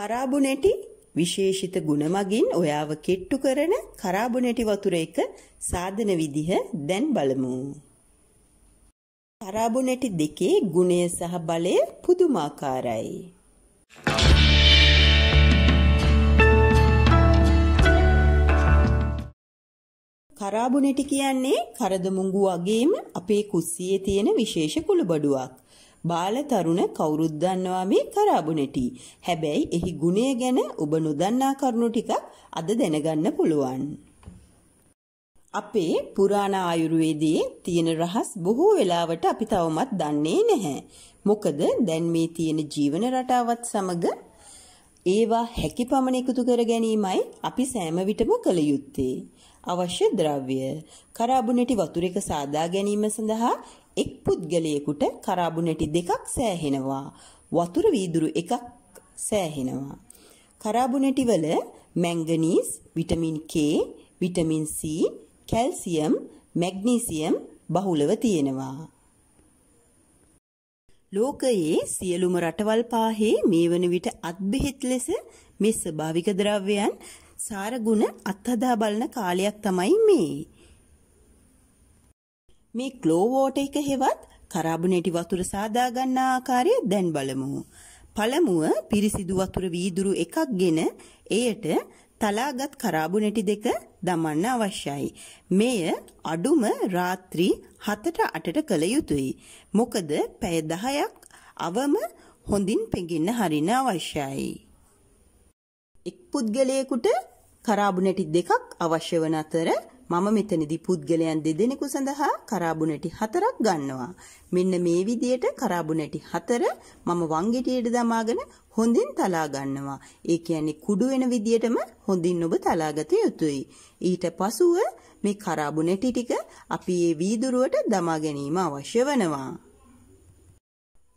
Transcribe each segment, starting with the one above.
කරාබුනැටි විශේෂිත ගුණ මගින් ඔයාව කෙට්ටු කරන කරාබුනැටි වතුර එක සාධන විදිහ දැන් බලමු. කරාබුනැටි දෙකේ ගුණය සහ බලය පුදුමාකාරයි. කරාබුනැටි කියන්නේ කරදමුංගු වගේම අපේ කුස්සියේ තියෙන විශේෂ කුළුබඩුවක්. බාල තරුණ කවුරුත් දන්නවා මේ කරාබුනටි. හැබැයි එහි ගුණය ගැන ඔබ නොදන්නා කරුණු ටිකක් අද දැනගන්න පුළුවන්. අපේ පුරාණ ආයුර්වේදයේ තියෙන රහස් බොහෝ වෙලාවට අපි තවමත් දන්නේ නැහැ. මොකද දැන් මේ තියෙන ජීවන රටාවත් සමග ඒවා හැකි පමණ එකතු කර ගැනීමයි අපි සෑම විටම කළ යුත්තේ. අවශ්‍ය ද්‍රව්‍ය කරාබුණටි වතුරක සාදා ගැනීම සඳහා එක් පුද්ගලයෙකුට කරාබු නැටි දෙකක් සෑහෙනවා. වතුර වීදුරු එකක් සෑහෙනවා. කරාබු නැටිවල manganese, vitamin K, vitamin C, calcium, magnesium බහුලව තියෙනවා. ලෝකයේ සියලුම රටවල් පාහේ මේ වන විට අත්බෙහෙත් ලෙස මේ ස්වභාවික ද්‍රව්‍යයන් සාරගුණ අත්හදා බලන කාලයක් තමයි මේ. මේ ක්ලෝ වෝටර් එක හෙවත් කරාබනේටි වතුර සාදා ගන්නා ආකාරය දැන් බලමු. පළමුව පිරිසිදු වතුර වීදුරු එකක්ගෙන එයට තලාගත් කරාබුනටි දෙක දමන්න අවශ්‍යයි. මෙය අඩුම රාත්‍රී 7ට 8ට කළ යුතුයි. මොකද පැය 10ක් අවම හොඳින් පෙඟින්න හරින අවශ්‍යයි. එක් පුද්ගලයෙකුට කරාබුනටි දෙකක් අවශ්‍ය වන අතර මම මෙතනදී පුද්ගලයන් දෙදෙනෙකු සඳහා කරාබු නැටි හතරක් ගන්නවා. මෙන්න මේ විදියට කරාබු නැටි හතර මම වංගෙටියට දමාගෙන හොඳින් තලා ගන්නවා. ඒ කියන්නේ කුඩු වෙන විදියටම හොඳින් ඔබ තලාගත යුතුයි. ඊට පසුව මේ කරාබු නැටි ටික අපි මේ වීදුරුවට දමා ගැනීම අවශ්‍ය වෙනවා.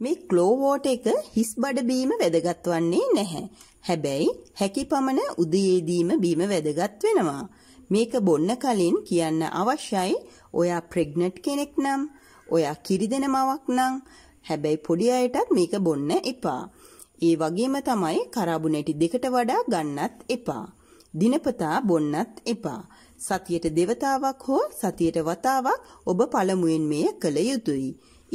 මේ ක්ලෝවෝට එක හිස් බඩ බීම වැදගත් වන්නේ නැහැ. හැබැයි හැකි පමණ උදයේදීම බීම වැදගත් වෙනවා. මේක බොන්න කලින් කියන්න අවශ්‍යයි ඔයා ප්‍රෙග්නට් කෙනෙක් නම් ඔයා කිරිදෙන මවක් නම් හැබැයි පොඩි අයටත් මේක බොන්න එපා. ඒ වගේම තමයි කරාබුනැටි දෙකට වඩා ගන්නත් එපා. දිනපතා බොන්නත් එපා. සතියට දෙවතාවක් හෝ සතියට වතාවක් ඔබ පළමුවෙන් මෙය කළ යුතුයි.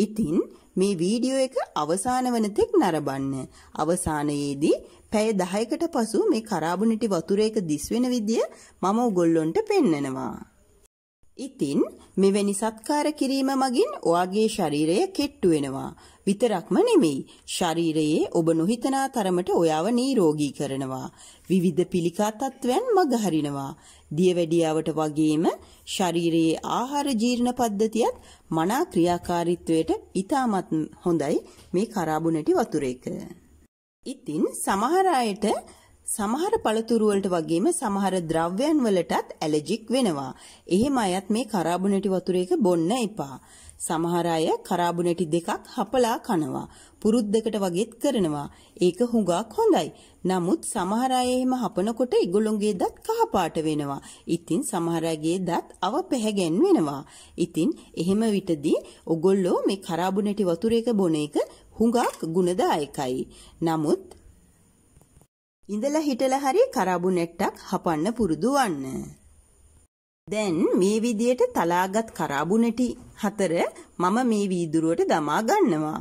ඉතින් මේ වීඩියෝ එක අවසාන වන තෙක් නරඹන්න. අවසානයේදී පැය 10කට පසු මේ කරාබුනිටි වතුරේක දිස් වෙන විදිය මම ඔයගොල්ලන්ට පෙන්නනවා. ඉතින් මෙවැනි සත්කාර කිරීම මගින් ඔයාගේ ශරීරය කෙට්ටු වෙනවා. විතරක්ම නෙමෙයි. ශරීරයේ ඔබ නොහිතනා තරමට ඔයාව නිරෝගී කරනවා. විවිධ පිළිකා තත්ත්වයන් මගහරිනවා. දියවැඩියාවට වගේම ශරීරයේ ආහාර ජීර්ණ පද්ධතියත් මනා ක්‍රියාකාරීත්වයට ඉතාමත් හොඳයි මේ කරාබු නැටි වතුර එක. ඉතින් සමහර අයට සමහර පළතුරු වලට වගේම සමහර ද්‍රව්‍යයන් වලටත් ඇලර්ජික් වෙනවා. එහෙම අයත් මේ කරාබුනටි වතුරේක බොන්න එපා. සමහර අය කරාබුනටි දෙකක් හපලා කනවා. පුරුද්දකට වගේත් කරනවා. ඒක හුඟක් හොඳයි. නමුත් සමහර අය එහෙම හපනකොට ඉගොල්ලොන්ගේ දත් කහපාට වෙනවා. ඉතින් සමහර අයගේ දත් අවපැහැගෙන් වෙනවා. ඉතින් එහෙම විටදී ඔගොල්ලෝ මේ කරාබුනටි වතුරේක බොන එක හුඟක් ගුණදායකයි. නමුත් ඉඳලා හිටලා හරි කරාබුනෙට්ටක් හපන්න පුරුදු වන්න. දැන් මේ විදියට තලාගත් කරාබුනෙටි හතර මම මේ වීදුරුවට දමා ගන්නවා.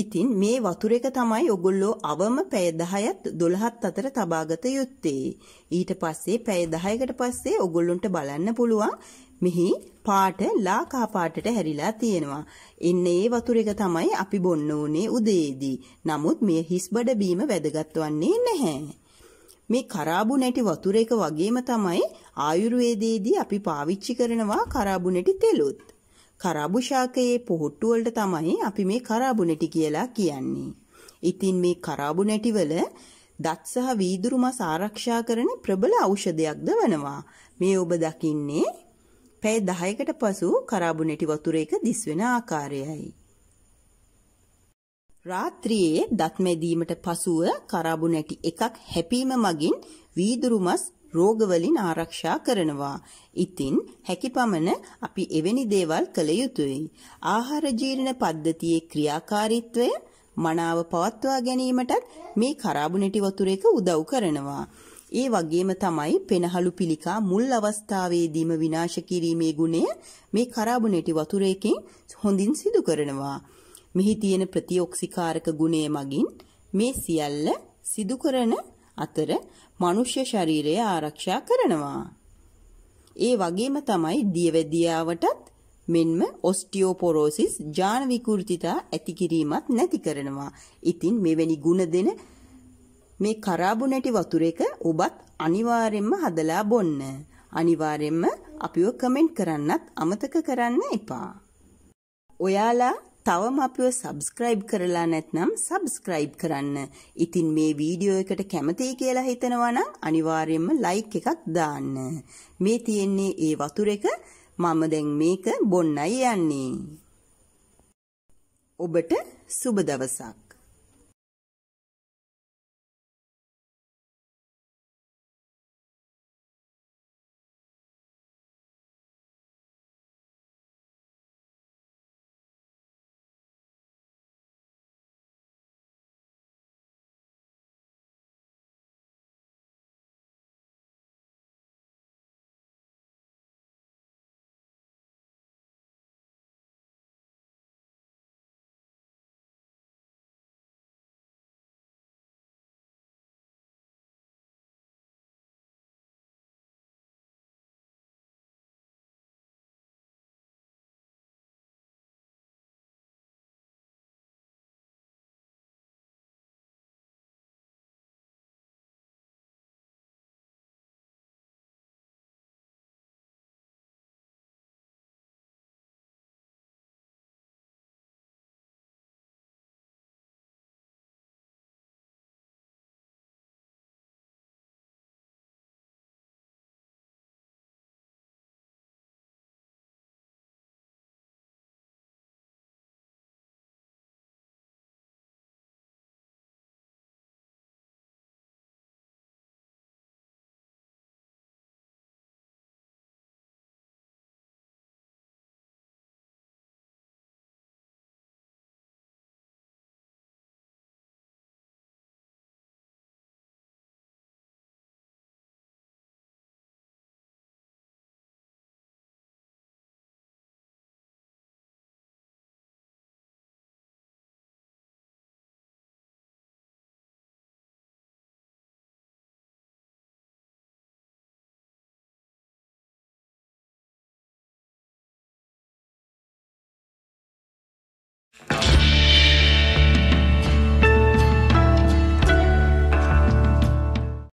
ඉතින් මේ වතුර එක තමයි ඔගොල්ලෝ අවම පැය 10ත් 12ත් අතර තබාගත යුත්තේ. ඊට පස්සේ පැය 10කට පස්සේ ඔගොල්ලොන්ට බලන්න පුළුවන් මෙහි පාට ලාකා පාටට හැරිලා තියෙනවා. එන්නේ ඒ වතුර එක තමයි අපි බොන්න ඕනේ උදේදී. නමුත් මේ හිස් බඩ බීම වැදගත් වන්නේ නැහැ. මේ කරාබු නැටි වතුර එක වගේම තමයි ආයුර්වේදයේදී අපි පාවිච්චි කරනවා කරාබු නැටි තෙලුත්. කරාබු ශාකයේ පොහොට්ටු වලට තමයි අපි මේ කරාබු නැටි කියලා කියන්නේ. ඉතින් මේ කරාබු නැටිවල දත් සහ වීදුරු මස් ආරක්ෂා කරන ප්‍රබල ඖෂධයක්ද වනවා. මේ ඔබ දකින්නේ පැය 10කට පසු කරාබු නැටි වතුරේක දිස්වෙන ආකාරයයි. රාත්‍රියේ දත් මැදීමට පසුව කරාබු නැටි එකක් හැපීම මගින් වීදුරු මස් රෝගවලින් ආරක්ෂා කරනවා. ඉතින් හැකිපමණ අපි එවැනි දේවල් කළ යුතුයි. ආහාර ජීර්ණ පද්ධතියේ ක්‍රියාකාරීත්වය මනාව පවත්වා ගැනීමටත් මේ කරාබුනටි වතුර එක උදව් කරනවා. ඒ වගේම තමයි පෙනහළු පිළිකා මුල් අවස්ථාවේදීම විනාශ කිරීමේ ගුණය මේ කරාබුනටි වතුරේකින් හොඳින් සිදු කරනවා. මෙහි තියෙන ප්‍රතිඔක්සිකාරක ගුණය මගින් මේ සියල්ල සිදු කරන අතර මනුෂ්‍ය ශරීරය ආරක්ෂා කරනවා. ඒ වගේම තමයි දියවැදියාවටත් මෙන්ම ඔස්ටියෝපොරෝසිස් ජාන විකෘතිතා ඇති කිරීමත් නැති කරනවා. ඉතින් මෙවැනි ಗುಣ දෙන මේ කරාබු නැටි වතුරේක ඔබත් අනිවාර්යෙන්ම හදලා බොන්න. අනිවාර්යෙන්ම අපිව කමෙන්ට් කරන්නත් අමතක කරන්න එපා. ඔයාලා තවම අපිව සබස්ක්‍රයිබ් කරලා නැත්නම් සබස්ක්‍රයිබ් කරන්න. ඉතින් මේ වීඩියෝ එකට කැමතියි කියලා හිතනවා නම් අනිවාර්යයෙන්ම ලයික් එකක් දාන්න. මේ තියෙන්නේ ඒ වතුර එක මම දැන් මේක බොන්නයි යන්නේ. ඔබට සුබ දවසක්.